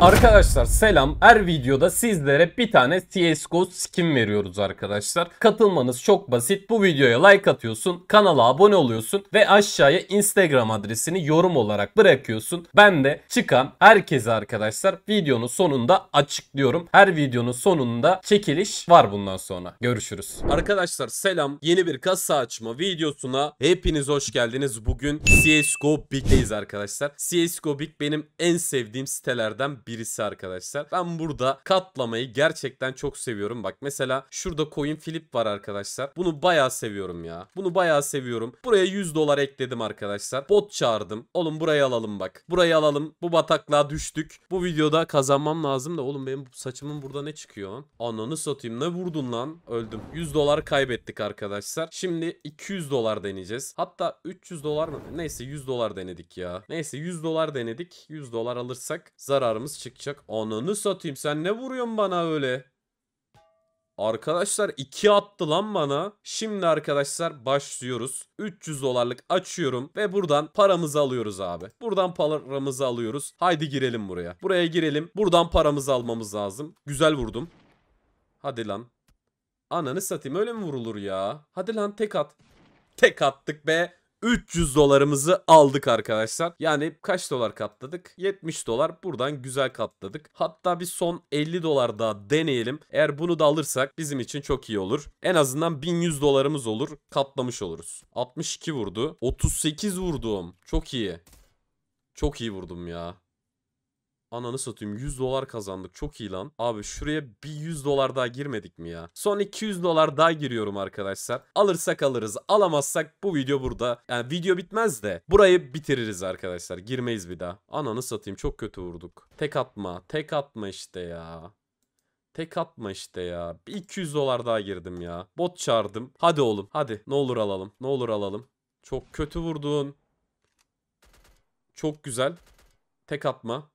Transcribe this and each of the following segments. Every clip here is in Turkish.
Arkadaşlar selam. Her videoda sizlere bir tane CSGO skin veriyoruz arkadaşlar. Katılmanız çok basit. Bu videoya like atıyorsun, kanala abone oluyorsun ve aşağıya Instagram adresini yorum olarak bırakıyorsun. Ben de çıkan herkese arkadaşlar videonun sonunda açıklıyorum. Her videonun sonunda çekiliş var bundan sonra. Görüşürüz. Arkadaşlar selam. Yeni bir kasa açma videosuna hepiniz hoş geldiniz. Bugün CSGO Big'deyiz arkadaşlar. CSGO Big benim en sevdiğim sitelerden birisi arkadaşlar. Ben burada katlamayı gerçekten çok seviyorum. Bak mesela şurada coin flip var arkadaşlar. Bunu bayağı seviyorum ya. Bunu bayağı seviyorum. Buraya 100 dolar ekledim arkadaşlar. Bot çağırdım. Oğlum burayı alalım bak. Burayı alalım. Bu bataklığa düştük. Bu videoda kazanmam lazım da oğlum benim saçımın burada ne çıkıyor lan? Ananı satayım ne vurdun lan? Öldüm. 100 dolar kaybettik arkadaşlar. Şimdi 200 dolar deneyeceğiz. Hatta 300 dolar mı? Neyse 100 dolar denedik ya. Neyse 100 dolar denedik. 100 dolar alırsak zararımız nasıl çıkacak? Ananı satayım sen ne vuruyorsun bana öyle? Arkadaşlar 2 attı lan bana. Şimdi arkadaşlar başlıyoruz. 300 dolarlık açıyorum ve buradan paramızı alıyoruz abi. Buradan paramızı alıyoruz. Haydi girelim buraya. Buraya girelim. Buradan paramızı almamız lazım. Güzel vurdum. Hadi lan. Ananı satayım öyle mi vurulur ya? Hadi lan tek at. Tek attık be. 300 dolarımızı aldık arkadaşlar. Yani kaç dolar katladık? 70 dolar buradan güzel katladık. Hatta bir son 50 dolar daha deneyelim. Eğer bunu da alırsak bizim için çok iyi olur. En azından 1100 dolarımız olur. Katlamış oluruz. 62 vurdu. 38 vurdum. Çok iyi. Çok iyi vurdum ya. Ananı satayım 100 dolar kazandık çok iyi lan. Abi şuraya bir 100 dolar daha girmedik mi ya? Son 200 dolar daha giriyorum arkadaşlar. Alırsak alırız alamazsak bu video burada. Yani video bitmez de burayı bitiririz arkadaşlar. Girmeyiz bir daha. Ananı satayım çok kötü vurduk. Tek atma tek atma işte ya. Tek atma işte ya. Bir 200 dolar daha girdim ya. Bot çağırdım. Hadi oğlum. Hadi. Ne olur alalım. Ne olur alalım. Çok kötü vurdun. Çok güzel. Tek atma.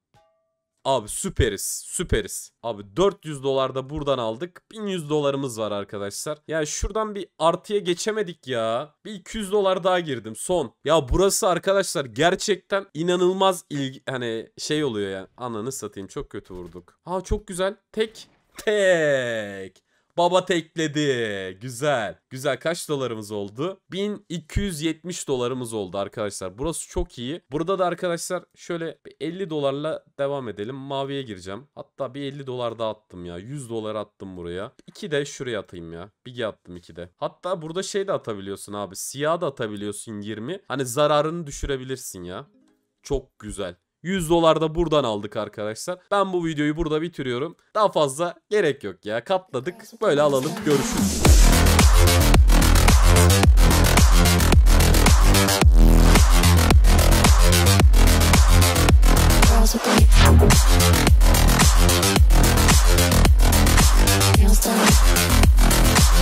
Abi süperiz. Süperiz. Abi 400 dolar da buradan aldık. 1100 dolarımız var arkadaşlar. Ya şuradan bir artıya geçemedik ya. Bir 200 dolar daha girdim son. Ya burası arkadaşlar gerçekten inanılmaz ilgi hani şey oluyor yani. Ananı satayım çok kötü vurduk. Ha çok güzel. Tek tek. Baba tekledi. Güzel. Güzel. Kaç dolarımız oldu? 1270 dolarımız oldu arkadaşlar. Burası çok iyi. Burada da arkadaşlar şöyle 50 dolarla devam edelim. Maviye gireceğim. Hatta bir 50 dolar da attım ya. 100 dolar attım buraya. 2 de şuraya atayım ya. Bigi attım 2 de. Hatta burada şey de atabiliyorsun abi. Siyah da atabiliyorsun 20. Hani zararını düşürebilirsin ya. Çok güzel. 100 dolar da buradan aldık arkadaşlar. Ben bu videoyu burada bitiriyorum. Daha fazla gerek yok ya. Katladık. Böyle alalım. Görüşürüz. Thank